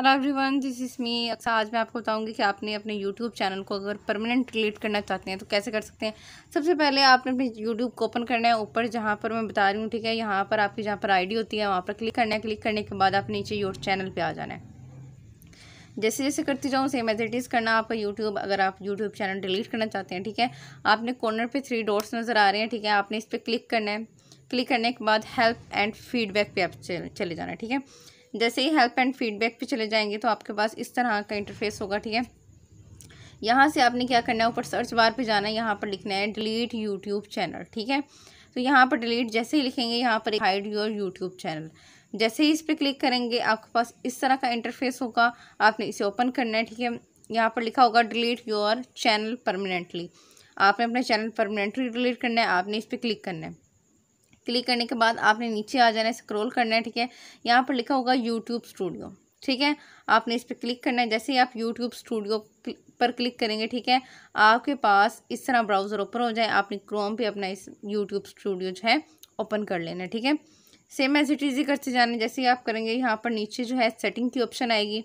hello everyone this is me Akshar आज मैं आपको बताऊंगी कि आपने अपने यूट्यूब चैनल को अगर परमानेंट डिलीट करना चाहते हैं तो कैसे कर सकते हैं सबसे पहले आपने अपने यूट्यूब को ओपन करना है ऊपर जहाँ पर मैं बता रही हूँ ठीक है यहाँ पर आपकी जहाँ पर आईडी होती है वहाँ पर क्लिक करना है क्लिक करने के बाद आप नीचे योर चैनल पर आ जाना है जैसे जैसे करती जाऊँ सेम एज इट इज़ करना आपका यूट्यूब अगर आप यूट्यूब चैनल डिलीट करना चाहते हैं ठीक है आपने कॉर्नर पर थ्री डोर्स नज़र आ रहे हैं ठीक है आपने इस पर क्लिक करना है क्लिक करने के बाद हेल्प एंड फीडबैक पर आप चले जाना है ठीक है जैसे ही हेल्प एंड फीडबैक पे चले जाएंगे तो आपके पास इस तरह का इंटरफेस होगा ठीक है यहाँ से आपने क्या करना है ऊपर सर्च बार पे जाना है यहाँ पर लिखना है डिलीट यूट्यूब चैनल ठीक है तो यहाँ पर डिलीट जैसे ही लिखेंगे यहाँ पर हाइड योर यूट्यूब चैनल जैसे ही इस पर क्लिक करेंगे आपके पास इस तरह का इंटरफेस होगा आपने इसे ओपन करना है ठीक है यहाँ पर लिखा होगा डिलीट योर चैनल परमानेंटली आपने अपना चैनल परमानेंटली डिलीट करना है आपने इस पर क्लिक करना है क्लिक करने के बाद आपने नीचे आ जाना है स्क्रोल करना है ठीक है यहाँ पर लिखा होगा यूट्यूब स्टूडियो ठीक है आपने इस पर क्लिक करना है जैसे ही आप यूट्यूब स्टूडियो पर क्लिक करेंगे ठीक है आपके पास इस तरह ब्राउज़र ओपन हो जाए आपने क्रोम पे अपना इस यूट्यूब स्टूडियो जो है ओपन कर लेना ठीक है सेम एज इट इज़ी करते जाना जैसे ही आप करेंगे यहाँ पर नीचे जो है सेटिंग की ऑप्शन आएगी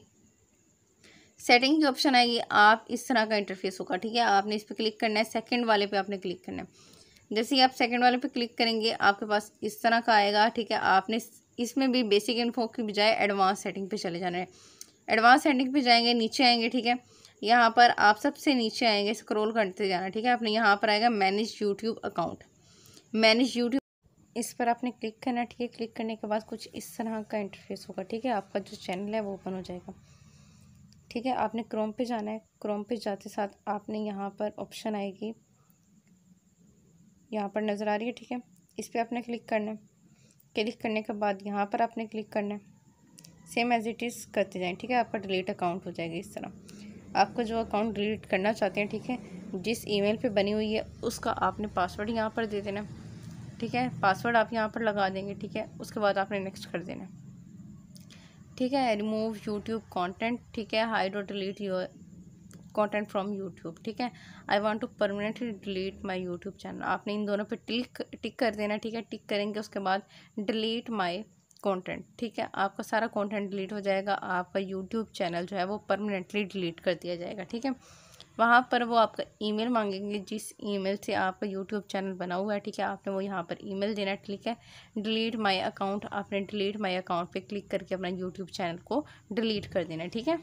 सेटिंग की ऑप्शन आएगी आप इस तरह का इंटरफेस होगा ठीक है आपने इस पर क्लिक करना है सेकेंड वाले पर आपने क्लिक करना है जैसे ही आप सेकंड वाले पे क्लिक करेंगे आपके पास इस तरह का आएगा ठीक है आपने इसमें भी बेसिक इन्फो की बजाय एडवांस सेटिंग पे चले जाना है एडवांस सेटिंग पे जाएंगे नीचे आएंगे ठीक है यहाँ पर आप सबसे नीचे आएंगे स्क्रॉल करते जाना ठीक है आपने यहाँ पर आएगा manage YouTube account manage YouTube इस पर आपने क्लिक करना ठीक है क्लिक करने के बाद कुछ इस तरह का इंटरफेस होगा ठीक है आपका जो चैनल है वो ओपन हो जाएगा ठीक है आपने क्रोम पे जाना है क्रोम पे जाते साथ आपने यहाँ पर ऑप्शन आएगी यहाँ पर नज़र आ रही है ठीक है इस पर आपने क्लिक करना है क्लिक करने के बाद यहाँ पर आपने क्लिक करना है सेम एज इट इज़ करते जाएँ ठीक है आपका डिलीट अकाउंट हो जाएगा इस तरह आपको जो अकाउंट डिलीट करना चाहते हैं ठीक है जिस ईमेल पे बनी हुई है उसका आपने पासवर्ड यहाँ पर दे देना ठीक है पासवर्ड आप यहाँ पर लगा देंगे ठीक है उसके बाद आपने नेक्स्ट कर देना ठीक है रिमूव यूट्यूब कॉन्टेंट ठीक है हाइड और delete your content from YouTube ठीक है I want to permanently delete my YouTube channel आपने इन दोनों पे टिक टिक कर देना ठीक है टिक करेंगे उसके बाद डिलीट माय कंटेंट ठीक है आपका सारा कंटेंट डिलीट हो जाएगा आपका यूट्यूब चैनल जो है वो परमानेंटली डिलीट कर दिया जाएगा ठीक है वहाँ पर वो आपका ईमेल मांगेंगे जिस ईमेल से आपका यूट्यूब चैनल बना हुआ है ठीक है आपने वो यहाँ पर ईमेल देना ठीक है डिलीट माय अकाउंट आपने डिलीट माय अकाउंट पे क्लिक करके अपना यूट्यूब चैनल को डिलीट कर देना ठीक है